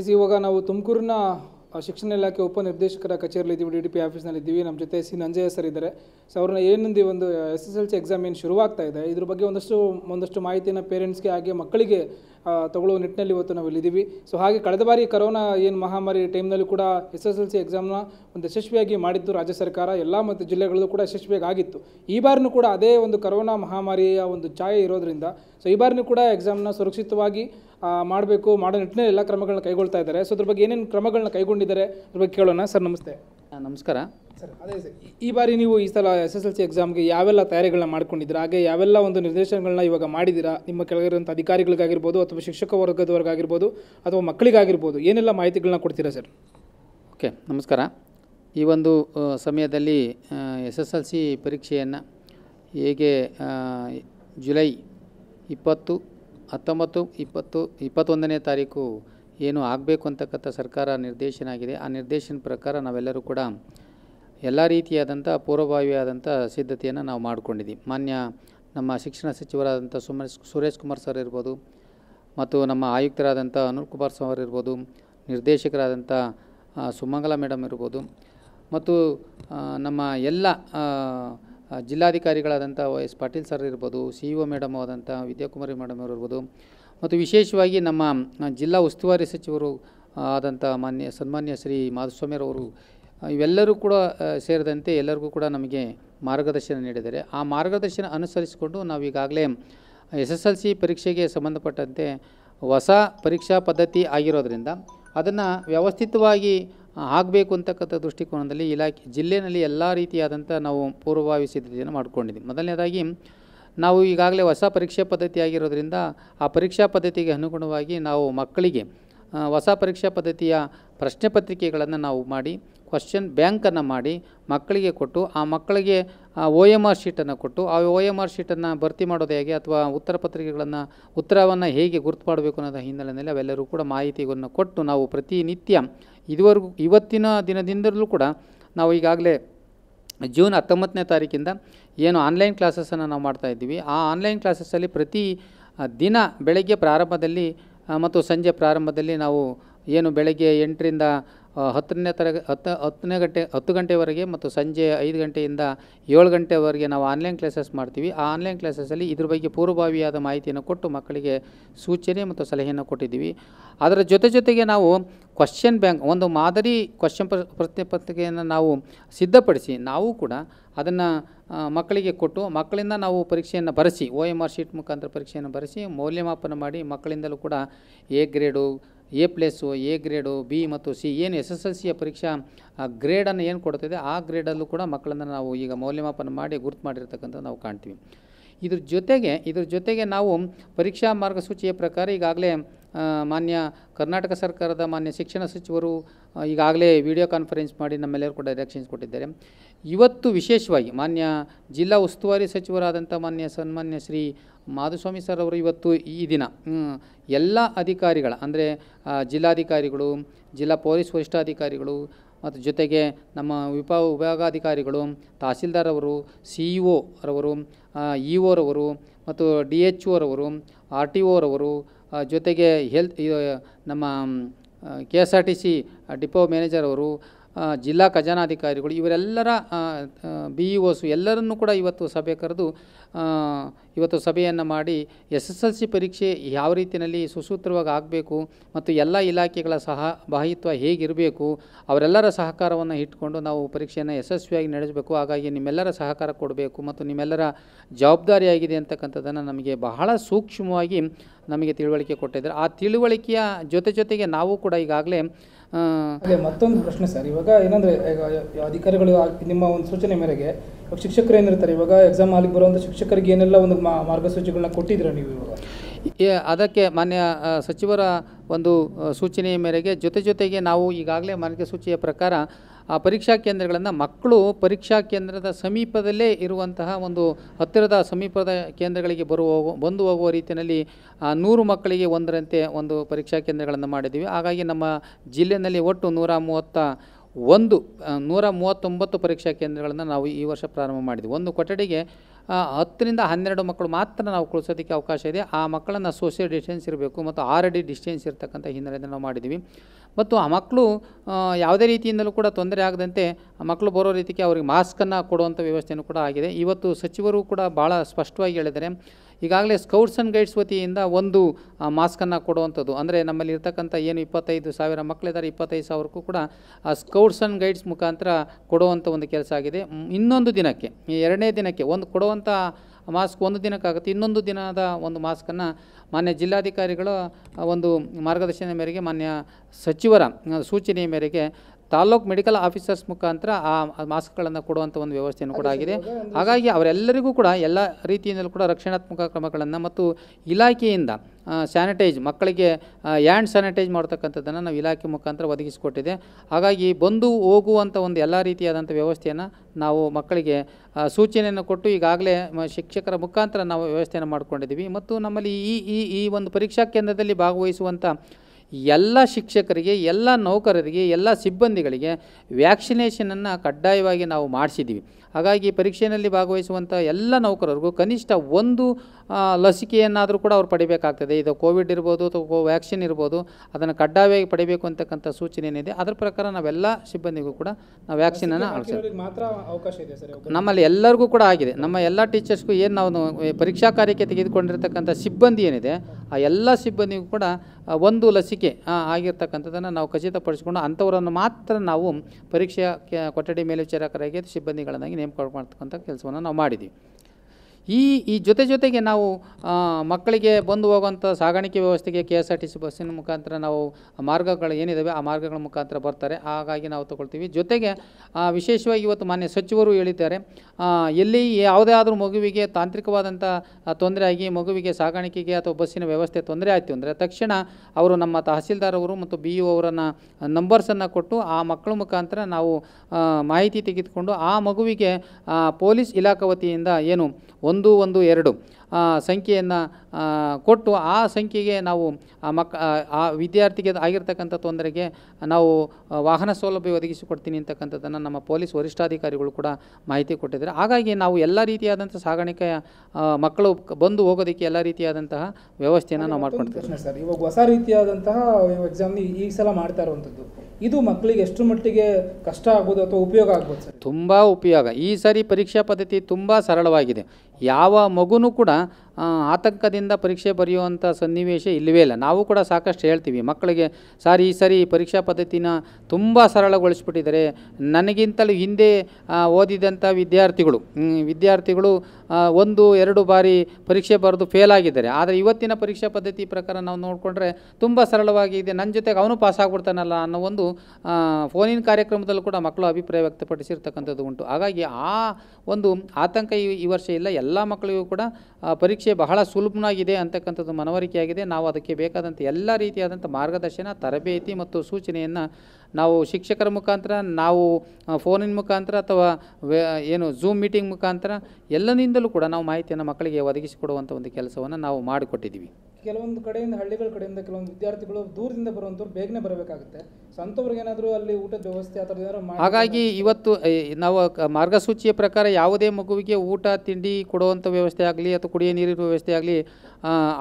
S ಇವಾಗ ನಾವು ತುಮಕೂರಿನ ಶಿಕ್ಷಣ ಇಲಾಖೆ ಉಪನಿರ್ದೇಶಕರ ಕಚೇರಿಯಲ್ಲಿ ಇದ್ದೀವಿ ಡಿ ಡಿ ಪಿ ಆಫೀಸ್ನಲ್ಲಿ ಇದ್ದೀವಿ ನಮ್ಮ ಜೊತೆ ಸಿ ನಂಜಯ್ಯ ಸರ್ ಇದ್ದಾರೆ ಸೊ ಅವ್ರನ್ನ ಏನೊಂದು ಒಂದು S S L C exam ಏನು ಶುರುವಾಗ್ತಾ ಇದೆ ಇದ್ರ ಬಗ್ಗೆ ಒಂದಷ್ಟು ಒಂದಷ್ಟು ಮಾಹಿತಿಯನ್ನು ಪೇರೆಂಟ್ಸ್ಗೆ ಹಾಗೆ ಮಕ್ಕಳಿಗೆ ತಗೊಳ್ಳೋ ನಿಟ್ಟಿನಲ್ಲಿ ಇವತ್ತು ನಾವು ಇಲ್ಲಿದ್ದೀವಿ ಸೊ ಹಾಗೆ ಕಳೆದ ಬಾರಿ ಕರೋನಾ ಏನು ಮಹಾಮಾರಿ ಟೈಮ್ನಲ್ಲೂ ಕೂಡ ಎಸ್ ಎಸ್ ಎಲ್ ಸಿ ಎಕ್ಸಾಮ್ನ ಒಂದು ಯಶಸ್ವಿಯಾಗಿ ಮಾಡಿದ್ದು ರಾಜ್ಯ ಸರ್ಕಾರ ಎಲ್ಲ ಮತ್ತು ಜಿಲ್ಲೆಗಳಲ್ಲೂ ಕೂಡ ಯಶಸ್ವಿಯಾಗಿ ಆಗಿತ್ತು ಈ ಬಾರಿನೂ ಕೂಡ ಅದೇ ಒಂದು ಕರೋನಾ ಮಹಾಮಾರಿಯ ಒಂದು ಛಾಯೆ ಇರೋದ್ರಿಂದ ಸೊ ಈ ಬಾರಿನೂ ಕೂಡ ಎಕ್ಸಾಮ್ನ ಸುರಕ್ಷಿತವಾಗಿ ಮಾಡಬೇಕು ಮಾಡೋ ನಿಟ್ಟಿನಲ್ಲಿ ಎಲ್ಲ ಕ್ರಮಗಳನ್ನ ಕೈಗೊಳ್ತಾ ಇದ್ದಾರೆ ಸೊ ಅದ್ರ ಬಗ್ಗೆ ಏನೇನು ಕ್ರಮಗಳನ್ನ ಕೈಗೊಂಡಿದ್ದಾರೆ ಅದ್ರ ಬಗ್ಗೆ ಕೇಳೋಣ ಸರ್ ನಮಸ್ತೆ ನಮಸ್ಕಾರ ಸರ್ ಅದೇ ಸರ್ ಈ ಬಾರಿ ನೀವು ಈ ಸಲ ಎಸ್ ಎಸ್ ಎಲ್ ಸಿ ಎಕ್ಸಾಮ್ಗೆ ಯಾವೆಲ್ಲ ತಯಾರಿಗಳನ್ನ ಮಾಡ್ಕೊಂಡಿದ್ದೀರಾ ಹಾಗೆ ಯಾವೆಲ್ಲ ಒಂದು ನಿರ್ದೇಶನಗಳನ್ನ ಇವಾಗ ಮಾಡಿದ್ದೀರಾ ನಿಮ್ಮ ಕೆಳಗಿರುವಂಥ ಅಧಿಕಾರಿಗಳಿಗಾಗಿರ್ಬೋದು ಅಥವಾ ಶಿಕ್ಷಕ ವರ್ಗದವರೆಗಾಗಿರ್ಬೋದು ಅಥವಾ ಮಕ್ಕಳಿಗಾಗಿರ್ಬೋದು ಏನೆಲ್ಲ ಮಾಹಿತಿಗಳನ್ನ ಕೊಡ್ತೀರಾ ಸರ್ ಓಕೆ ನಮಸ್ಕಾರ ಈ ಒಂದು ಸಮಯದಲ್ಲಿ ಎಸ್ ಎಸ್ ಎಲ್ ಸಿ ಪರೀಕ್ಷೆಯನ್ನು ಹೇಗೆ ಜುಲೈ ಇಪ್ಪತ್ತು ಹತ್ತೊಂಬತ್ತು ಇಪ್ಪತ್ತು ಇಪ್ಪತ್ತೊಂದನೇ ತಾರೀಕು ಏನು ಆಗಬೇಕು ಅಂತಕ್ಕಂಥ ಸರ್ಕಾರ ನಿರ್ದೇಶನ ಆಗಿದೆ ಆ ನಿರ್ದೇಶನ ಪ್ರಕಾರ ನಾವೆಲ್ಲರೂ ಕೂಡ ಎಲ್ಲ ರೀತಿಯಾದಂಥ ಪೂರ್ವಭಾವಿಯಾದಂಥ ಸಿದ್ಧತೆಯನ್ನು ನಾವು ಮಾಡಿಕೊಂಡಿದ್ದೀವಿ ಮಾನ್ಯ ನಮ್ಮ ಶಿಕ್ಷಣ ಸಚಿವರಾದಂಥ ಸುಮೇಶ್ ಸುರೇಶ್ ಕುಮಾರ್ ಸರ್ ಇರ್ಬೋದು ಮತ್ತು ನಮ್ಮ ಆಯುಕ್ತರಾದಂಥ ಅನುಲ್ ಕುಮಾರ್ ಸರ್ ಇರ್ಬೋದು ನಿರ್ದೇಶಕರಾದಂಥ ಸುಮಂಗಲ ಮೇಡಮ್ ಇರ್ಬೋದು ಮತ್ತು ನಮ್ಮ ಎಲ್ಲ ಜಿಲ್ಲಾಧಿಕಾರಿಗಳಾದಂಥ ವೈ ಎಸ್ ಪಾಟೀಲ್ ಸರ್ ಇರ್ಬೋದು ಸಿ ಇ ಒ ಮೇಡಮ್ ಆದಂಥ ವಿದ್ಯಾಕುಮಾರಿ ಮೇಡಮ್ ಇರ್ಬೋದು ಮತ್ತು ವಿಶೇಷವಾಗಿ ನಮ್ಮ ಜಿಲ್ಲಾ ಉಸ್ತುವಾರಿ ಸಚಿವರು ಆದಂಥ ಮಾನ್ಯ ಸನ್ಮಾನ್ಯ ಶ್ರೀ ಮಾಧುಸ್ವಾಮಿರವರು ಇವೆಲ್ಲರೂ ಕೂಡ ಸೇರಿದಂತೆ ಎಲ್ಲರಿಗೂ ಕೂಡ ನಮಗೆ ಮಾರ್ಗದರ್ಶನ ನೀಡಿದ್ದಾರೆ ಆ ಮಾರ್ಗದರ್ಶನ ಅನುಸರಿಸಿಕೊಂಡು ಈಗಾಗಲೇ ಎಸ್ ಎಸ್ ಎಲ್ ಸಿ ಪರೀಕ್ಷೆಗೆ ಸಂಬಂಧಪಟ್ಟಂತೆ ಹೊಸ ಪರೀಕ್ಷಾ ಪದ್ಧತಿ ಆಗಿರೋದರಿಂದ ಅದನ್ನು ವ್ಯವಸ್ಥಿತವಾಗಿ ಆಗಬೇಕು ಅಂತಕ್ಕಂಥ ದೃಷ್ಟಿಕೋನದಲ್ಲಿ ಇಲಾಖೆ ಜಿಲ್ಲೆಯಲ್ಲಿ ಎಲ್ಲ ರೀತಿಯಾದಂಥ ನಾವು ಪೂರ್ವಭಾವಿ ಸಿದ್ಧತೆಯನ್ನು ಮಾಡ್ಕೊಂಡಿದ್ದೀವಿ ಮೊದಲನೇದಾಗಿ ನಾವು ಈಗಾಗಲೇ ಹೊಸ ಪರೀಕ್ಷಾ ಪದ್ಧತಿ ಆಗಿರೋದ್ರಿಂದ ಆ ಪರೀಕ್ಷಾ ಪದ್ಧತಿಗೆ ಅನುಗುಣವಾಗಿ ನಾವು ಮಕ್ಕಳಿಗೆ ಹೊಸ ಪರೀಕ್ಷಾ ಪದ್ಧತಿಯ ಪ್ರಶ್ನೆ ಪತ್ರಿಕೆಗಳನ್ನು ನಾವು ಮಾಡಿ ಕ್ವಶನ್ ಬ್ಯಾಂಕನ್ನು ಮಾಡಿ ಮಕ್ಕಳಿಗೆ ಕೊಟ್ಟು ಆ ಮಕ್ಕಳಿಗೆ ಆ ಒ ಎಮ್ ಆರ್ ಶೀಟನ್ನು ಕೊಟ್ಟು ಆ ಒ ಎಮ್ ಆರ್ ಶೀಟನ್ನು ಭರ್ತಿ ಮಾಡೋದು ಹೇಗೆ ಅಥವಾ ಉತ್ತರ ಪತ್ರಿಕೆಗಳನ್ನು ಉತ್ತರವನ್ನು ಹೇಗೆ ಗುರುತು ಮಾಡಬೇಕು ಅನ್ನೋದ ಹಿನ್ನೆಲೆಯಲ್ಲಿ ಅವೆಲ್ಲರೂ ಕೂಡ ಮಾಹಿತಿಗಳನ್ನು ಕೊಟ್ಟು ನಾವು ಪ್ರತಿನಿತ್ಯ ಇದುವರೆಗೂ ಇವತ್ತಿನ ದಿನದಿಂದಲೂ ಕೂಡ ನಾವು ಈಗಾಗಲೇ ಜೂನ್ ಹತ್ತೊಂಬತ್ತನೇ ತಾರೀಕಿಂದ ಏನು ಆನ್ಲೈನ್ ಕ್ಲಾಸಸನ್ನು ನಾವು ಮಾಡ್ತಾ ಇದ್ದೀವಿ ಆ ಆನ್ಲೈನ್ ಕ್ಲಾಸಸ್ಸಲ್ಲಿ ಪ್ರತಿ ದಿನ ಬೆಳಗ್ಗೆ ಪ್ರಾರಂಭದಲ್ಲಿ ಮತ್ತು ಸಂಜೆ ಪ್ರಾರಂಭದಲ್ಲಿ ನಾವು ಏನು ಬೆಳಗ್ಗೆ ಎಂಟರಿಂದ ಹತ್ತನೇ ತರಗ ಹತ್ತು ಹತ್ತನೇ ಗಂಟೆ ಹತ್ತು ಗಂಟೆವರೆಗೆ ಮತ್ತು ಸಂಜೆ ಐದು ಗಂಟೆಯಿಂದ ಏಳು ಗಂಟೆವರೆಗೆ ನಾವು ಆನ್ಲೈನ್ ಕ್ಲಾಸಸ್ ಮಾಡ್ತೀವಿ ಆ ಆನ್ಲೈನ್ ಕ್ಲಾಸಸ್ಸಲ್ಲಿ ಇದ್ರ ಬಗ್ಗೆ ಪೂರ್ವಭಾವಿಯಾದ ಮಾಹಿತಿಯನ್ನು ಕೊಟ್ಟು ಮಕ್ಕಳಿಗೆ ಸೂಚನೆ ಮತ್ತು ಸಲಹೆಯನ್ನು ಕೊಟ್ಟಿದ್ದೀವಿ ಅದರ ಜೊತೆ ಜೊತೆಗೆ ನಾವು ಕ್ವಶನ್ ಬ್ಯಾಂಕ್ ಒಂದು ಮಾದರಿ ಕ್ವಶನ್ ಪ್ರಶ್ನೆ ಪತ್ರಿಕೆಯನ್ನು ನಾವು ಸಿದ್ಧಪಡಿಸಿ ನಾವು ಕೂಡ ಅದನ್ನು ಮಕ್ಕಳಿಗೆ ಕೊಟ್ಟು ಮಕ್ಕಳಿಂದ ನಾವು ಪರೀಕ್ಷೆಯನ್ನು ಬರೆಸಿ ಓ ಎಮ್ ಆರ್ ಶೀಟ್ ಮುಖಾಂತರ ಪರೀಕ್ಷೆಯನ್ನು ಬರೆಸಿ ಮೌಲ್ಯಮಾಪನ ಮಾಡಿ ಮಕ್ಕಳಿಂದಲೂ ಕೂಡ A grade A plus A grade B ಮತ್ತು ಸಿ ಏನು ಎಸ್ ಎಸ್ ಎಲ್ ಸಿಯ ಪರೀಕ್ಷಾ ಗ್ರೇಡನ್ನು ಏನು ಕೊಡ್ತಿದೆ ಆ ಗ್ರೇಡಲ್ಲೂ ಕೂಡ ಮಕ್ಕಳನ್ನು ನಾವು ಈಗ ಮೌಲ್ಯಮಾಪನ ಮಾಡಿ ಗುರುತು ಮಾಡಿರ್ತಕ್ಕಂಥದ್ದು ನಾವು ಕಾಣ್ತೀವಿ ಇದ್ರ ಜೊತೆಗೆ ಇದ್ರ ಜೊತೆಗೆ ನಾವು ಪರೀಕ್ಷಾ ಮಾರ್ಗಸೂಚಿಯ ಪ್ರಕಾರ ಈಗಾಗಲೇ ಮಾನ್ಯ ಕರ್ನಾಟಕ ಸರ್ಕಾರದ ಮಾನ್ಯ ಶಿಕ್ಷಣ ಸಚಿವರು ಈಗಾಗಲೇ ವಿಡಿಯೋ ಕಾನ್ಫರೆನ್ಸ್ ಮಾಡಿ ನಮ್ಮೆಲ್ಲರೂ ಕೂಡ ಡೈರೆಕ್ಷನ್ಸ್ ಕೊಟ್ಟಿದ್ದಾರೆ ಇವತ್ತು ವಿಶೇಷವಾಗಿ ಮಾನ್ಯ ಜಿಲ್ಲಾ ಉಸ್ತುವಾರಿ ಸಚಿವರಾದಂಥ ಮಾನ್ಯ ಸನ್ಮಾನ್ಯ ಶ್ರೀ ಮಾಧುಸ್ವಾಮಿ ಸರ್ ಅವರು ಇವತ್ತು ಈ ದಿನ ಎಲ್ಲ ಅಧಿಕಾರಿಗಳ ಅಂದರೆ ಜಿಲ್ಲಾಧಿಕಾರಿಗಳು ಜಿಲ್ಲಾ ಪೊಲೀಸ್ ವರಿಷ್ಠಾಧಿಕಾರಿಗಳು ಮತ್ತು ಜೊತೆಗೆ ನಮ್ಮ ವಿಪ ವಿಭಾಗಾಧಿಕಾರಿಗಳು ತಹಸೀಲ್ದಾರ್ ಅವರು ಸಿ ಇ ಒ ರವರು ಇ ಒ ಮತ್ತು ಡಿ ಎಚ್ ಒ ರವರು ಆರ್ ಟಿ ಒರವರು ಜೊತೆಗೆ ಹೆಲ್ತ್ ನಮ್ಮ K S R T C depot manager ಅವರು ಜಿಲ್ಲಾ ಖಜಾನಾಧಿಕಾರಿಗಳು ಇವರೆಲ್ಲರ ಬಿ ಇ ಒಸು e ಎಲ್ಲರನ್ನೂ ಕೂಡ ಇವತ್ತು ಸಭೆ ಕರೆದು ಇವತ್ತು ಸಭೆಯನ್ನು ಮಾಡಿ ಎಸ್ ಎಸ್ ಎಲ್ ಸಿ ಪರೀಕ್ಷೆ ಯಾವ ರೀತಿಯಲ್ಲಿ ಸುಸೂತ್ರವಾಗಿ ಆಗಬೇಕು ಮತ್ತು ಎಲ್ಲ ಇಲಾಖೆಗಳ ಸಹ ಬಾಹಿತ್ವ ಹೇಗಿರಬೇಕು ಅವರೆಲ್ಲರ ಸಹಕಾರವನ್ನು ಇಟ್ಕೊಂಡು ನಾವು ಪರೀಕ್ಷೆಯನ್ನು ಯಶಸ್ವಿಯಾಗಿ ನಡೆಸಬೇಕು ಹಾಗಾಗಿ ನಿಮ್ಮೆಲ್ಲರ ಸಹಕಾರ ಕೊಡಬೇಕು ಮತ್ತು ನಿಮ್ಮೆಲ್ಲರ ಜವಾಬ್ದಾರಿಯಾಗಿದೆ ಅಂತಕ್ಕಂಥದ್ದನ್ನು ನಮಗೆ ಬಹಳ ಸೂಕ್ಷ್ಮವಾಗಿ ನಮಗೆ ತಿಳುವಳಿಕೆ ಕೊಟ್ಟಿದ್ದಾರೆ ಆ ತಿಳುವಳಿಕೆಯ ಜೊತೆ ಜೊತೆಗೆ ನಾವು ಕೂಡ ಈಗಾಗಲೇ ಅದೇ ಮತ್ತೊಂದು ಪ್ರಶ್ನೆ ಸರ್ ಇವಾಗ ಏನಂದ್ರೆ ಅಧಿಕಾರಿಗಳು ನಿಮ್ಮ ಒಂದು ಸೂಚನೆ ಮೇರೆಗೆ ಇವಾಗ ಶಿಕ್ಷಕರು ಏನಿರ್ತಾರೆ ಇವಾಗ ಎಕ್ಸಾಮ್ ಹಾಲಿಗೆ ಬರುವಂತ ಶಿಕ್ಷಕರಿಗೆ ಏನೆಲ್ಲ ಒಂದು ಮಾರ್ಗಸೂಚಿಗಳನ್ನ ಕೊಟ್ಟಿದ್ದೀರಾ ನೀವು ಇವಾಗ ಅದಕ್ಕೆ ಮಾನ್ಯ ಸಚಿವರ ಒಂದು ಸೂಚನೆಯ ಮೇರೆಗೆ ಜೊತೆ ಜೊತೆಗೆ ನಾವು ಈಗಾಗಲೇ ಮಾರ್ಗಸೂಚಿಯ ಪ್ರಕಾರ ಆ ಪರೀಕ್ಷಾ ಕೇಂದ್ರಗಳನ್ನು ಮಕ್ಕಳು ಪರೀಕ್ಷಾ ಕೇಂದ್ರದ ಸಮೀಪದಲ್ಲೇ ಇರುವಂತಹ ಒಂದು ಹತ್ತಿರದ ಸಮೀಪದ ಕೇಂದ್ರಗಳಿಗೆ ಬರುವ ಬಂದು ಹೋಗುವ ರೀತಿಯಲ್ಲಿ ನೂರು ಮಕ್ಕಳಿಗೆ ಒಂದರಂತೆ ಒಂದು ಪರೀಕ್ಷಾ ಕೇಂದ್ರಗಳನ್ನು ಮಾಡಿದ್ದೀವಿ ಹಾಗಾಗಿ ನಮ್ಮ ಜಿಲ್ಲೆಯಲ್ಲಿ ಒಟ್ಟು ನೂರ ಮೂವತ್ತ ಒಂದು ನೂರ ಮೂವತ್ತೊಂಬತ್ತು ಪರೀಕ್ಷಾ ಕೇಂದ್ರಗಳನ್ನು ನಾವು ಈ ವರ್ಷ ಪ್ರಾರಂಭ ಮಾಡಿದ್ವಿ ಒಂದು ಕೊಠಡಿಗೆ ಹತ್ತರಿಂದ ಹನ್ನೆರಡು ಮಕ್ಕಳು ಮಾತ್ರ ನಾವು ಕಳಿಸೋದಕ್ಕೆ ಅವಕಾಶ ಇದೆ ಆ ಮಕ್ಕಳನ್ನು ಸೋಷಿಯಲ್ ಡಿಸ್ಟೆನ್ಸ್ ಇರಬೇಕು ಮತ್ತು ಆರ್ ಡಿ ಡಿಸ್ಟೆನ್ಸ್ ಇರತಕ್ಕಂಥ ಹಿನ್ನೆಲೆಯಿಂದ ನಾವು ಮಾಡಿದ್ದೀವಿ ಮತ್ತು ಆ ಮಕ್ಕಳು ಯಾವುದೇ ರೀತಿಯಿಂದಲೂ ಕೂಡ ತೊಂದರೆ ಆಗದಂತೆ ಆ ಮಕ್ಕಳು ಬರೋ ರೀತಿಗೆ ಅವರಿಗೆ ಮಾಸ್ಕನ್ನು ಕೊಡುವಂಥ ವ್ಯವಸ್ಥೆಯೂ ಕೂಡ ಆಗಿದೆ ಇವತ್ತು ಸಚಿವರು ಕೂಡ ಭಾಳ ಸ್ಪಷ್ಟವಾಗಿ ಹೇಳಿದರೆ ಈಗಾಗಲೇ ಸ್ಕೌಟ್ಸ್ ಆ್ಯಂಡ್ ಗೈಡ್ಸ್ ವತಿಯಿಂದ ಒಂದು ಮಾಸ್ಕನ್ನು ಕೊಡುವಂಥದ್ದು ಅಂದರೆ ನಮ್ಮಲ್ಲಿ ಇರ್ತಕ್ಕಂಥ ಏನು ಇಪ್ಪತ್ತೈದು ಸಾವಿರ ಮಕ್ಕಳಿದ್ದಾರೆ ಇಪ್ಪತ್ತೈದು ಸಾವಿರಕ್ಕೂ ಕೂಡ ಆ ಸ್ಕೌಟ್ಸ್ ಆ್ಯಂಡ್ ಗೈಡ್ಸ್ ಮುಖಾಂತರ ಕೊಡುವಂಥ ಒಂದು ಕೆಲಸ ಆಗಿದೆ ಇನ್ನೊಂದು ದಿನಕ್ಕೆ ಎರಡನೇ ದಿನಕ್ಕೆ ಒಂದು ಕೊಡುವಂಥ ಮಾಸ್ಕ್ ಒಂದು ದಿನಕ್ಕಾಗುತ್ತೆ ಇನ್ನೊಂದು ದಿನದ ಒಂದು ಮಾಸ್ಕನ್ನು ಮಾನ್ಯ ಜಿಲ್ಲಾಧಿಕಾರಿಗಳ ಒಂದು ಮಾರ್ಗದರ್ಶನ ಮೇರೆಗೆ ಮಾನ್ಯ ಸಚಿವರ ಸೂಚನೆಯ ಮೇರೆಗೆ ತಾಲ್ಲೂಕು ಮೆಡಿಕಲ್ ಆಫೀಸರ್ಸ್ ಮುಖಾಂತರ ಆ ಮಾಸ್ಕ್ಗಳನ್ನು ಕೊಡುವಂಥ ಒಂದು ವ್ಯವಸ್ಥೆಯನ್ನು ಕೂಡ ಆಗಿದೆ ಹಾಗಾಗಿ ಅವರೆಲ್ಲರಿಗೂ ಕೂಡ ಎಲ್ಲ ರೀತಿಯಿಂದಲೂ ಕೂಡ ರಕ್ಷಣಾತ್ಮಕ ಕ್ರಮಗಳನ್ನು ಮತ್ತು ಇಲಾಖೆಯಿಂದ ಸ್ಯಾನಿಟೈಸ್ ಮಕ್ಕಳಿಗೆ ಹ್ಯಾಂಡ್ ಸ್ಯಾನಿಟೈಸ್ ಮಾಡ್ತಕ್ಕಂಥದ್ದನ್ನು ನಾವು ಇಲಾಖೆ ಮುಖಾಂತರ ಒದಗಿಸಿಕೊಟ್ಟಿದೆ ಹಾಗಾಗಿ ಬಂದು ಹೋಗುವಂಥ ಒಂದು ಎಲ್ಲ ರೀತಿಯಾದಂಥ ವ್ಯವಸ್ಥೆಯನ್ನು ನಾವು ಮಕ್ಕಳಿಗೆ ಸೂಚನೆಯನ್ನು ಕೊಟ್ಟು ಈಗಾಗಲೇ ಶಿಕ್ಷಕರ ಮುಖಾಂತರ ನಾವು ವ್ಯವಸ್ಥೆಯನ್ನು ಮಾಡಿಕೊಂಡಿದ್ದೀವಿ ಮತ್ತು ನಮ್ಮಲ್ಲಿ ಈ ಈ ಈ ಒಂದು ಪರೀಕ್ಷಾ ಕೇಂದ್ರದಲ್ಲಿ ಭಾಗವಹಿಸುವಂಥ ಎಲ್ಲ ಶಿಕ್ಷಕರಿಗೆ ಎಲ್ಲ ನೌಕರರಿಗೆ ಎಲ್ಲ ಸಿಬ್ಬಂದಿಗಳಿಗೆ ವ್ಯಾಕ್ಸಿನೇಷನನ್ನು ಕಡ್ಡಾಯವಾಗಿ ನಾವು ಮಾಡಿಸಿದ್ದೀವಿ ಹಾಗಾಗಿ ಪರೀಕ್ಷೆಯಲ್ಲಿ ಭಾಗವಹಿಸುವಂಥ ಎಲ್ಲ ನೌಕರರಿಗೂ ಕನಿಷ್ಠ ಒಂದು ಲಸಿಕೆಯನ್ನಾದರೂ ಕೂಡ ಅವ್ರು ಪಡಿಬೇಕಾಗ್ತದೆ ಇದು ಕೋವಿಡ್ ಇರ್ಬೋದು ಅಥವಾ ವ್ಯಾಕ್ಸಿನ್ ಇರ್ಬೋದು ಅದನ್ನು ಕಡ್ಡಾಯವಾಗಿ ಪಡಿಬೇಕು ಅಂತಕ್ಕಂಥ ಸೂಚನೆ ಏನಿದೆ ಅದರ ಪ್ರಕಾರ ನಾವೆಲ್ಲ ಸಿಬ್ಬಂದಿಗೂ ಕೂಡ ನಾವು ವ್ಯಾಕ್ಸಿನನ್ನು ಇದೆ ನಮ್ಮಲ್ಲಿ ಎಲ್ಲರಿಗೂ ಕೂಡ ಆಗಿದೆ ನಮ್ಮ ಎಲ್ಲ ಟೀಚರ್ಸ್ಗೂ ಏನು ನಾವು ಪರೀಕ್ಷಾ ಕಾರ್ಯಕ್ಕೆ ತೆಗೆದುಕೊಂಡಿರ್ತಕ್ಕಂಥ ಸಿಬ್ಬಂದಿ ಏನಿದೆ ಆ ಎಲ್ಲ ಸಿಬ್ಬಂದಿಗೂ ಕೂಡ ಒಂದು ಲಸಿಕೆ ಆಗಿರ್ತಕ್ಕಂಥದ್ದನ್ನು ನಾವು ಖಚಿತಪಡಿಸಿಕೊಂಡು ಅಂಥವರನ್ನು ಮಾತ್ರ ನಾವು ಪರೀಕ್ಷೆಯ ಕೊಠಡಿ ಮೇಲ್ವಿಚಾರಕರಾಗಿ ಸಿಬ್ಬಂದಿಗಳನ್ನಾಗಿ ನೇಮಕ ಮಾಡ್ತಕ್ಕಂಥ ಕೆಲಸವನ್ನು ನಾವು ಮಾಡಿದ್ದೀವಿ ಈ ಈ ಜೊತೆ ಜೊತೆಗೆ ನಾವು ಮಕ್ಕಳಿಗೆ ಬಂದು ಹೋಗುವಂಥ ಸಾಗಾಣಿಕೆ ವ್ಯವಸ್ಥೆಗೆ K S R T C ಬಸ್ಸಿನ ಮುಖಾಂತರ ನಾವು ಮಾರ್ಗಗಳು ಏನಿದ್ದಾವೆ ಆ ಮಾರ್ಗಗಳ ಮುಖಾಂತರ ಬರ್ತಾರೆ ಹಾಗಾಗಿ ನಾವು ತಗೊಳ್ತೀವಿ ಜೊತೆಗೆ ವಿಶೇಷವಾಗಿ ಇವತ್ತು ಮಾನ್ಯ ಸಚಿವರು ಹೇಳಿದ್ದಾರೆ ಎಲ್ಲಿ ಯಾವುದೇ ಆದರೂ ಮಗುವಿಗೆ ತಾಂತ್ರಿಕವಾದಂಥ ತೊಂದರೆ ಆಗಿ ಮಗುವಿಗೆ ಸಾಗಾಣಿಕೆಗೆ ಅಥವಾ ಬಸ್ಸಿನ ವ್ಯವಸ್ಥೆ ತೊಂದರೆ ಆಯಿತು ಅಂದರೆ ತಕ್ಷಣ ಅವರು ನಮ್ಮ ತಹಸೀಲ್ದಾರ್ ಅವರು ಮತ್ತು ಬಿ ಇ ಅವರನ್ನು ನಂಬರ್ಸನ್ನು ಕೊಟ್ಟು ಆ ಮಕ್ಕಳ ಮುಖಾಂತರ ನಾವು ಮಾಹಿತಿ ತೆಗೆದುಕೊಂಡು ಆ ಮಗುವಿಗೆ ಪೊಲೀಸ್ ಇಲಾಖೆ ವತಿಯಿಂದ ಏನು ಒಂದು ಒಂದು ಎರಡು ಸಂಖ್ಯೆಯನ್ನು ಕೊಟ್ಟು ಆ ಸಂಖ್ಯೆಗೆ ನಾವು ಆ ಮಕ್ ಆ ವಿದ್ಯಾರ್ಥಿಗೆ ಆಗಿರ್ತಕ್ಕಂಥ ತೊಂದರೆಗೆ ನಾವು ವಾಹನ ಸೌಲಭ್ಯ ಒದಗಿಸಿಕೊಡ್ತೀನಿ ಅಂತಕ್ಕಂಥದ್ದನ್ನು ನಮ್ಮ ಪೊಲೀಸ್ ವರಿಷ್ಠಾಧಿಕಾರಿಗಳು ಕೂಡ ಮಾಹಿತಿ ಕೊಟ್ಟಿದ್ದಾರೆ ಹಾಗಾಗಿ ನಾವು ಎಲ್ಲ ರೀತಿಯಾದಂಥ ಸಾಗಾಣಿಕೆಯ ಮಕ್ಕಳು ಬಂದು ಹೋಗೋದಕ್ಕೆ ಎಲ್ಲ ರೀತಿಯಾದಂತಹ ವ್ಯವಸ್ಥೆಯನ್ನು ನಾವು ಮಾಡ್ಕೊಳ್ತೀವಿ ಸರ್ ಇವಾಗ ಹೊಸ ರೀತಿಯಾದಂತಹ ಎಕ್ಸಾಮ್ ಈ ಸಲ ಮಾಡ್ತಾ ಇರುವಂಥದ್ದು ಇದು ಮಕ್ಕಳಿಗೆ ಎಷ್ಟು ಮಟ್ಟಿಗೆ ಕಷ್ಟ ಆಗ್ಬೋದು ಅಥವಾ ಉಪಯೋಗ ಆಗ್ಬೋದು ಸರ್ ತುಂಬ ಉಪಯೋಗ ಈ ಸಾರಿ ಪರೀಕ್ಷಾ ಪದ್ಧತಿ ತುಂಬ ಸರಳವಾಗಿದೆ ಯಾವ ಮಗುನೂ ಕೂಡ да, ಆತಂಕದಿಂದ ಪರೀಕ್ಷೆ ಬರೆಯುವಂಥ ಸನ್ನಿವೇಶ ಇಲ್ಲವೇ ಇಲ್ಲ ನಾವು ಕೂಡ ಸಾಕಷ್ಟು ಹೇಳ್ತೀವಿ ಮಕ್ಕಳಿಗೆ ಸಾರಿ ಈ ಸರಿ ಪರೀಕ್ಷಾ ಪದ್ಧತಿನ ತುಂಬ ಸರಳಗೊಳಿಸ್ಬಿಟ್ಟಿದ್ದಾರೆ ನನಗಿಂತಲೂ ಹಿಂದೆ ಓದಿದಂಥ ವಿದ್ಯಾರ್ಥಿಗಳು ವಿದ್ಯಾರ್ಥಿಗಳು ಒಂದು ಎರಡು ಬಾರಿ ಪರೀಕ್ಷೆ ಬರೆದು ಫೇಲ್ ಆಗಿದ್ದಾರೆ ಆದರೆ ಇವತ್ತಿನ ಪರೀಕ್ಷಾ ಪದ್ಧತಿ ಪ್ರಕಾರ ನಾವು ನೋಡಿಕೊಂಡ್ರೆ ತುಂಬ ಸರಳವಾಗಿದೆ ನನ್ನ ಜೊತೆಗೆ ಅವನು ಪಾಸ್ ಆಗ್ಬಿಡ್ತಾನಲ್ಲ ಅನ್ನೋ ಒಂದು ಫೋನಿನ ಕಾರ್ಯಕ್ರಮದಲ್ಲೂ ಕೂಡ ಮಕ್ಕಳು ಅಭಿಪ್ರಾಯ ವ್ಯಕ್ತಪಡಿಸಿರ್ತಕ್ಕಂಥದ್ದು ಉಂಟು ಹಾಗಾಗಿ ಆ ಒಂದು ಆತಂಕ ಈ ವರ್ಷ ಇಲ್ಲ ಎಲ್ಲ ಮಕ್ಕಳಿಗೂ ಕೂಡ ಪರೀಕ್ಷೆ ಪರೀಕ್ಷೆ ಬಹಳ ಸುಲಭನಾಗಿದೆ ಅಂತಕ್ಕಂಥದ್ದು ಮನವರಿಕೆಯಾಗಿದೆ ನಾವು ಅದಕ್ಕೆ ಬೇಕಾದಂಥ ಎಲ್ಲ ರೀತಿಯಾದಂಥ ಮಾರ್ಗದರ್ಶನ ತರಬೇತಿ ಮತ್ತು ಸೂಚನೆಯನ್ನು ನಾವು ಶಿಕ್ಷಕರ ಮುಖಾಂತರ ನಾವು ಫೋನಿನ ಮುಖಾಂತರ ಅಥವಾ ಏನು ಝೂಮ್ ಮೀಟಿಂಗ್ ಮುಖಾಂತರ ಎಲ್ಲನಿಂದಲೂ ಕೂಡ ನಾವು ಮಾಹಿತಿಯನ್ನು ಮಕ್ಕಳಿಗೆ ಒದಗಿಸಿಕೊಡುವಂಥ ಒಂದು ಕೆಲಸವನ್ನು ನಾವು ಮಾಡಿಕೊಟ್ಟಿದ್ದೀವಿ ಕೆಲವೊಂದು ಕಡೆಯಿಂದ ಹಳ್ಳಿಗಳ ಕಡೆಯಿಂದ ಕೆಲವೊಂದು ವಿದ್ಯಾರ್ಥಿಗಳು ದೂರದಿಂದ ಬರುವಂಥವ್ರು ಬೇಗನೆ ಬರಬೇಕಾಗುತ್ತೆ ಸಂತವ್ರಿಗೇನಾದರೂ ಅಲ್ಲಿ ಊಟದ ವ್ಯವಸ್ಥೆ ಆ ಥರದ ಏನಾದರೂ ಹಾಗಾಗಿ ಇವತ್ತು ನಾವು ಮಾರ್ಗಸೂಚಿಯ ಪ್ರಕಾರ ಯಾವುದೇ ಮಗುವಿಗೆ ಊಟ ತಿಂಡಿ ಕೊಡುವಂಥ ವ್ಯವಸ್ಥೆ ಆಗಲಿ ಅಥವಾ ಕುಡಿಯೋ ನೀರಿನ ವ್ಯವಸ್ಥೆ ಆಗಲಿ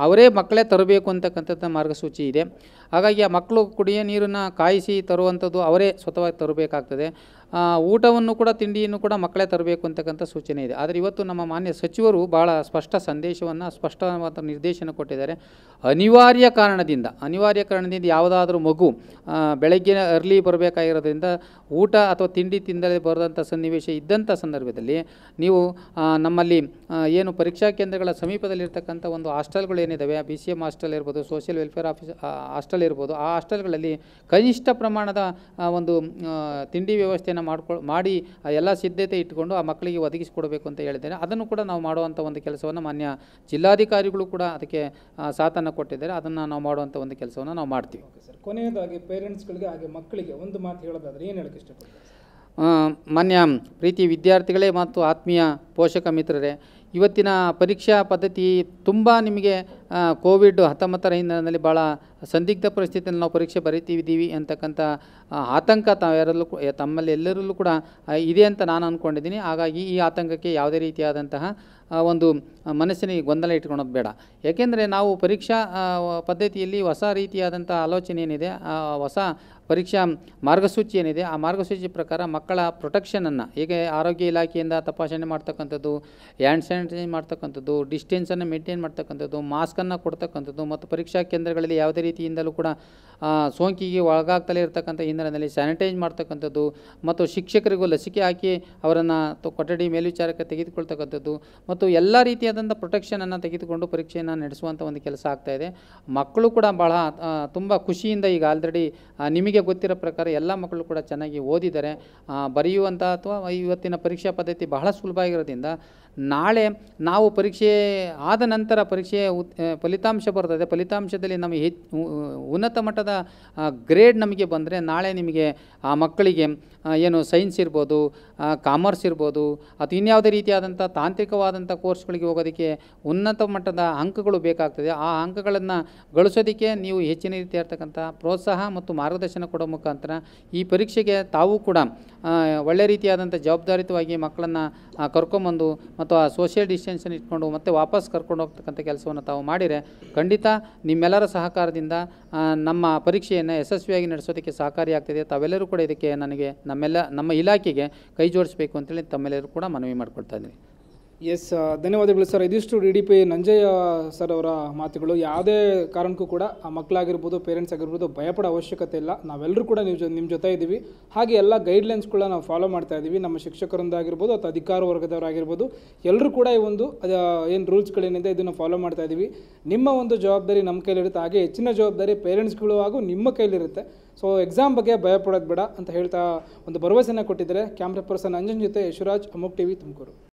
ಅವರೇ ಮಕ್ಕಳೇ ತರಬೇಕು ಅಂತಕ್ಕಂಥದ್ದು ಮಾರ್ಗಸೂಚಿ ಇದೆ ಹಾಗಾಗಿ ಆ ಮಕ್ಕಳು ಕುಡಿಯೋ ನೀರನ್ನು ಕಾಯಿಸಿ ತರುವಂಥದ್ದು ಅವರೇ ಸ್ವತವಾಗಿ ತರಬೇಕಾಗ್ತದೆ ಊಟವನ್ನು ಕೂಡ ತಿಂಡಿಯನ್ನು ಕೂಡ ಮಕ್ಕಳೇ ತರಬೇಕು ಅಂತಕ್ಕಂಥ ಸೂಚನೆ ಇದೆ ಆದರೆ ಇವತ್ತು ನಮ್ಮ ಮಾನ್ಯ ಸಚಿವರು ಭಾಳ ಸ್ಪಷ್ಟ ಸಂದೇಶವನ್ನು ಸ್ಪಷ್ಟವಾದ ನಿರ್ದೇಶನ ಕೊಟ್ಟಿದ್ದಾರೆ ಅನಿವಾರ್ಯ ಕಾರಣದಿಂದ ಅನಿವಾರ್ಯ ಕಾರಣದಿಂದ ಯಾವುದಾದ್ರೂ ಮಗು ಬೆಳಗ್ಗೆ ಅರ್ಲಿ ಬರಬೇಕಾಗಿರೋದ್ರಿಂದ ಊಟ ಅಥವಾ ತಿಂಡಿ ತಿಂದಲೇ ಬರೋದಂಥ ಸನ್ನಿವೇಶ ಇದ್ದಂಥ ಸಂದರ್ಭದಲ್ಲಿ ನೀವು ನಮ್ಮಲ್ಲಿ ಏನು ಪರೀಕ್ಷಾ ಕೇಂದ್ರಗಳ ಸಮೀಪದಲ್ಲಿರ್ತಕ್ಕಂಥ ಒಂದು ಹಾಸ್ಟೆಲ್ಗಳು ಏನಿದ್ದಾವೆ ಬಿ ಸಿ ಎಮ್ ಹಾಸ್ಟೆಲ್ ಇರ್ಬೋದು ಸೋಷಿಯಲ್ ವೆಲ್ಫೇರ್ ಆಫೀಸ್ ಹಾಸ್ಟೆಲ್ ಇರ್ಬೋದು ಆ ಹಾಸ್ಟೆಲ್ಗಳಲ್ಲಿ ಕನಿಷ್ಠ ಪ್ರಮಾಣದ ಒಂದು ತಿಂಡಿ ವ್ಯವಸ್ಥೆಯನ್ನು ಸಿದ್ಧತೆಯನ್ನು ಮಾಡ್ಕೊಳ್ ಮಾಡಿ ಎಲ್ಲ ಸಿದ್ಧತೆ ಇಟ್ಟುಕೊಂಡು ಆ ಮಕ್ಕಳಿಗೆ ಒದಗಿಸಿಕೊಡಬೇಕು ಅಂತ ಹೇಳಿದ್ದೇನೆ ಅದನ್ನು ಕೂಡ ನಾವು ಮಾಡುವಂಥ ಒಂದು ಕೆಲಸವನ್ನು ಮಾನ್ಯ ಜಿಲ್ಲಾಧಿಕಾರಿಗಳು ಕೂಡ ಅದಕ್ಕೆ ಸಾಥನ್ನು ಕೊಟ್ಟಿದ್ದಾರೆ ಅದನ್ನು ನಾವು ಮಾಡುವಂಥ ಒಂದು ಕೆಲಸವನ್ನು ನಾವು ಮಾಡ್ತೀವಿ ಸರ್ ಕೊನೆಯದಾಗಿ ಪೇರೆಂಟ್ಸ್ಗಳಿಗೆ ಹಾಗೆ ಮಕ್ಕಳಿಗೆ ಒಂದು ಮಾತು ಹೇಳೋದಾದರೆ ಏನು ಹೇಳೋಕೆ ಇಷ್ಟಪಡ್ತೀವಿ ಮಾನ್ಯ ಪ್ರೀತಿ ವಿದ್ಯಾರ್ಥಿಗಳೇ ಮತ್ತು ಆತ್ಮೀಯ ಪೋಷಕ ಮಿತ್ರರೇ ಇವತ್ತಿನ ಪರೀಕ್ಷಾ ಪದ್ಧತಿ ತುಂಬ ನಿಮಗೆ ಕೋವಿಡ್ ಹತ್ತೊಂಬತ್ತರ ಹಿನ್ನೆಲೆಯಲ್ಲಿ ಭಾಳ ಸಂದಿಗ್ಧ ಪರಿಸ್ಥಿತಿಯಲ್ಲಿ ನಾವು ಪರೀಕ್ಷೆ ಬರೀತಿದ್ದೀವಿ ಅಂತಕ್ಕಂಥ ಆತಂಕ ತಾವ್ಯಾರಲ್ಲೂ ತಮ್ಮಲ್ಲಿ ಎಲ್ಲರಲ್ಲೂ ಕೂಡ ಇದೆ ಅಂತ ನಾನು ಅಂದ್ಕೊಂಡಿದ್ದೀನಿ ಹಾಗಾಗಿ ಈ ಆತಂಕಕ್ಕೆ ಯಾವುದೇ ರೀತಿಯಾದಂತಹ ಒಂದು ಮನಸ್ಸಿನಿಗೆ ಗೊಂದಲ ಇಟ್ಕೊಳೋದು ಬೇಡ ಏಕೆಂದರೆ ನಾವು ಪರೀಕ್ಷಾ ಪದ್ಧತಿಯಲ್ಲಿ ಹೊಸ ರೀತಿಯಾದಂಥ ಆಲೋಚನೆ ಏನಿದೆ ಹೊಸ ಪರೀಕ್ಷಾ ಮಾರ್ಗಸೂಚಿ ಏನಿದೆ ಆ ಮಾರ್ಗಸೂಚಿ ಪ್ರಕಾರ ಮಕ್ಕಳ ಪ್ರೊಟೆಕ್ಷನನ್ನು ಹೇಗೆ ಆರೋಗ್ಯ ಇಲಾಖೆಯಿಂದ ತಪಾಸಣೆ ಮಾಡ್ತಕ್ಕಂಥದ್ದು ಹ್ಯಾಂಡ್ ಸ್ಯಾನಿಟೈಸ್ ಮಾಡ್ತಕ್ಕಂಥದ್ದು ಡಿಸ್ಟೆನ್ಸನ್ನು ಮೇಂಟೈನ್ ಮಾಡ್ತಕ್ಕಂಥದ್ದು ಮಾಸ್ಕನ್ನು ಕೊಡ್ತಕ್ಕಂಥದ್ದು ಮತ್ತು ಪರೀಕ್ಷಾ ಕೇಂದ್ರಗಳಲ್ಲಿ ಯಾವುದೇ ರೀತಿಯಿಂದಲೂ ಕೂಡ ಸೋಂಕಿಗೆ ಒಳಗಾಗ್ತಲೇ ಇರತಕ್ಕಂಥ ಹಿನ್ನೆಲೆಯಲ್ಲಿ ಸ್ಯಾನಿಟೈಸ್ ಮಾಡ್ತಕ್ಕಂಥದ್ದು ಮತ್ತು ಶಿಕ್ಷಕರಿಗೂ ಲಸಿಕೆ ಹಾಕಿ ಅವರನ್ನು ಕೊಠಡಿ ಮೇಲ್ವಿಚಾರಕ್ಕೆ ತೆಗೆದುಕೊಳ್ತಕ್ಕಂಥದ್ದು ಮತ್ತು ಎಲ್ಲ ರೀತಿಯಾದಂಥ ಪ್ರೊಟೆಕ್ಷನನ್ನು ತೆಗೆದುಕೊಂಡು ಪರೀಕ್ಷೆಯನ್ನು ನಡೆಸುವಂಥ ಒಂದು ಕೆಲಸ ಆಗ್ತಾಯಿದೆ ಮಕ್ಕಳು ಕೂಡ ಬಹಳ ತುಂಬ ಖುಷಿಯಿಂದ ಈಗ ಆಲ್ರೆಡಿ ನಿಮಗೆ ಗೊತ್ತಿರ ಗೊತ್ತಿರೋ ಪ್ರಕಾರ ಎಲ್ಲ ಮಕ್ಕಳು ಕೂಡ ಚೆನ್ನಾಗಿ ಓದಿದ್ದಾರೆ ಬರೆಯುವಂಥ ಅಥವಾ ಇವತ್ತಿನ ಪರೀಕ್ಷಾ ಪದ್ಧತಿ ಬಹಳ ಸುಲಭ ಆಗಿರೋದ್ರಿಂದ ನಾಳೆ ನಾವು ಪರೀಕ್ಷೆ ಆದ ನಂತರ ಪರೀಕ್ಷೆ ಫಲಿತಾಂಶ ಬರ್ತದೆ ಫಲಿತಾಂಶದಲ್ಲಿ ನಮಗೆ ಹೆಚ್ಚು ಉನ್ನತ ಮಟ್ಟದ ಗ್ರೇಡ್ ನಮಗೆ ಬಂದರೆ ನಾಳೆ ನಿಮಗೆ ಆ ಮಕ್ಕಳಿಗೆ ಏನು ಸೈನ್ಸ್ ಇರ್ಬೋದು ಕಾಮರ್ಸ್ ಇರ್ಬೋದು ಅಥವಾ ಇನ್ಯಾವುದೇ ರೀತಿಯಾದಂಥ ತಾಂತ್ರಿಕವಾದಂಥ ಕೋರ್ಸ್ಗಳಿಗೆ ಹೋಗೋದಕ್ಕೆ ಉನ್ನತ ಮಟ್ಟದ ಅಂಕಗಳು ಬೇಕಾಗ್ತದೆ ಆ ಅಂಕಗಳನ್ನು ಗಳಿಸೋದಕ್ಕೆ ನೀವು ಹೆಚ್ಚಿನ ರೀತಿಯಾಗಿರ್ತಕ್ಕಂಥ ಪ್ರೋತ್ಸಾಹ ಮತ್ತು ಮಾರ್ಗದರ್ಶನ ಕೊಡೋ ಮುಖಾಂತರ ಈ ಪರೀಕ್ಷೆಗೆ ತಾವು ಕೂಡ ಒಳ್ಳೆ ರೀತಿಯಾದಂಥ ಜವಾಬ್ದಾರಿತವಾಗಿ ಮಕ್ಕಳನ್ನು ಕರ್ಕೊಂಬಂದು ಮತ್ತು ಆ ಸೋಷಿಯಲ್ ಡಿಸ್ಟೆನ್ಸನ್ನು ಇಟ್ಕೊಂಡು ಮತ್ತೆ ವಾಪಸ್ ಕರ್ಕೊಂಡು ಹೋಗ್ತಕ್ಕಂಥ ಕೆಲಸವನ್ನು ತಾವು ಮಾಡಿದರೆ ಖಂಡಿತ ನಿಮ್ಮೆಲ್ಲರ ಸಹಕಾರದಿಂದ ನಮ್ಮ ಪರೀಕ್ಷೆಯನ್ನು ಯಶಸ್ವಿಯಾಗಿ ನಡೆಸೋದಕ್ಕೆ ಸಹಕಾರಿಯಾಗ್ತಿದೆ ತಾವೆಲ್ಲರೂ ಕೂಡ ಇದಕ್ಕೆ ನನಗೆ ನಮ್ಮೆಲ್ಲ ನಮ್ಮ ಇಲಾಖೆಗೆ ಕೈ ಜೋಡಿಸಬೇಕು ಅಂತೇಳಿ ತಮ್ಮೆಲ್ಲರೂ ಕೂಡ ಮನವಿ ಮಾಡಿಕೊಡ್ತಾ ಇದ್ದೀನಿ ಎಸ್ uh, ಧನ್ಯವಾದಗಳು ಸರ್ ಇದಿಷ್ಟು D D P Nanjaiah sir ಅವರ ಮಾತುಗಳು ಯಾವುದೇ ಕಾರಣಕ್ಕೂ ಕೂಡ ಆ ಮಕ್ಕಳಾಗಿರ್ಬೋದು ಪೇರೆಂಟ್ಸ್ ಆಗಿರ್ಬೋದು ಭಯಪಡೋ ಅವಶ್ಯಕತೆ ಇಲ್ಲ ನಾವೆಲ್ಲರೂ ಕೂಡ ನೀವು ನಿಮ್ಮ ಜೊತೆ ಇದ್ದೀವಿ ಹಾಗೆ ಎಲ್ಲ ಗೈಡ್ಲೈನ್ಸ್ಗಳನ್ನ ನಾವು ಫಾಲೋ ಮಾಡ್ತಾ ಇದ್ದೀವಿ ನಮ್ಮ ಶಿಕ್ಷಕರೊಂದಾಗಿರ್ಬೋದು ಅಥವಾ ಅಧಿಕಾರ ವರ್ಗದವರಾಗಿರ್ಬೋದು ಎಲ್ಲರೂ ಕೂಡ ಈ ಒಂದು ಏನು ರೂಲ್ಸ್ಗಳೇನಿದೆ ಇದನ್ನು ಫಾಲೋ ಮಾಡ್ತಾ ಇದ್ದೀವಿ ನಿಮ್ಮ ಒಂದು ಜವಾಬ್ದಾರಿ ನಮ್ಮ ಕೈಲಿರುತ್ತೆ ಹಾಗೆ ಹೆಚ್ಚಿನ ಜವಾಬ್ದಾರಿ ಪೇರೆಂಟ್ಸ್ಗಳು ಹಾಗೂ ನಿಮ್ಮ ಕೈಲಿರುತ್ತೆ ಸೊ ಎಕ್ಸಾಮ್ ಬಗ್ಗೆ ಭಯಪಡೋದು ಬೇಡ ಅಂತ ಹೇಳ್ತಾ ಒಂದು ಭರವಸೆನ ಕೊಟ್ಟಿದ್ದಾರೆ ಕ್ಯಾಮ್ರಾ ಪರ್ಸನ್ ಅಂಜನ್ ಜೊತೆ ಯಶುರಾಜ್ ಅಮೋಕ್ ವಿ ತುಮಕೂರು